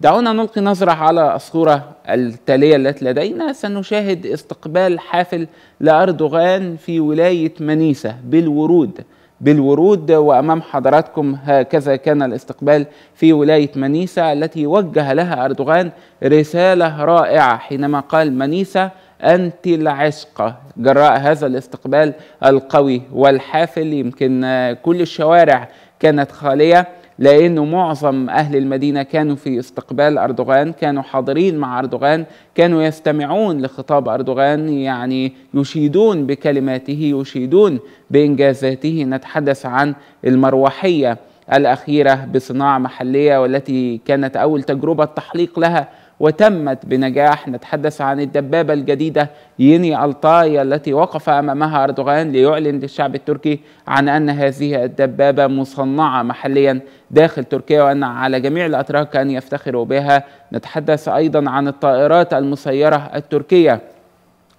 دعونا نلقي نظرة على الصورة التالية التي لدينا سنشاهد استقبال حافل لأردوغان في ولاية منيسة بالورود بالورود وأمام حضراتكم هكذا كان الاستقبال في ولاية منيسة التي وجه لها أردوغان رسالة رائعة حينما قال منيسة أنت العشقة جراء هذا الاستقبال القوي والحافل يمكن كل الشوارع كانت خالية لأنه معظم أهل المدينة كانوا في استقبال أردوغان كانوا حاضرين مع أردوغان كانوا يستمعون لخطاب أردوغان يعني يشيدون بكلماته يشيدون بإنجازاته نتحدث عن المروحية الأخيرة بصناعة محلية والتي كانت أول تجربة تحليق لها وتمت بنجاح نتحدث عن الدبابة الجديدة يني ألطايا التي وقف أمامها أردوغان ليعلن للشعب التركي عن أن هذه الدبابة مصنعة محليا داخل تركيا وأن على جميع الأتراك أن يفتخروا بها نتحدث أيضا عن الطائرات المسيرة التركية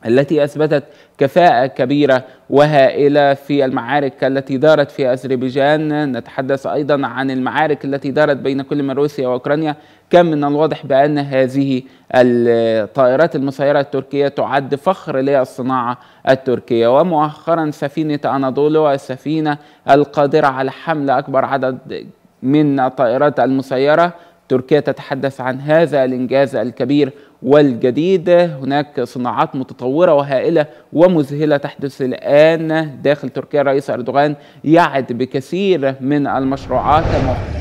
التي اثبتت كفاءه كبيره وهائله في المعارك التي دارت في اذربيجان نتحدث ايضا عن المعارك التي دارت بين كل من روسيا واوكرانيا كان من الواضح بان هذه الطائرات المسيره التركيه تعد فخر للصناعه التركيه ومؤخرا سفينه اناضولو السفينه القادره على حمل اكبر عدد من الطائرات المسيره تركيا تتحدث عن هذا الإنجاز الكبير والجديد هناك صناعات متطورة وهائلة ومذهلة تحدث الآن داخل تركيا الرئيس أردوغان يعد بكثير من المشروعات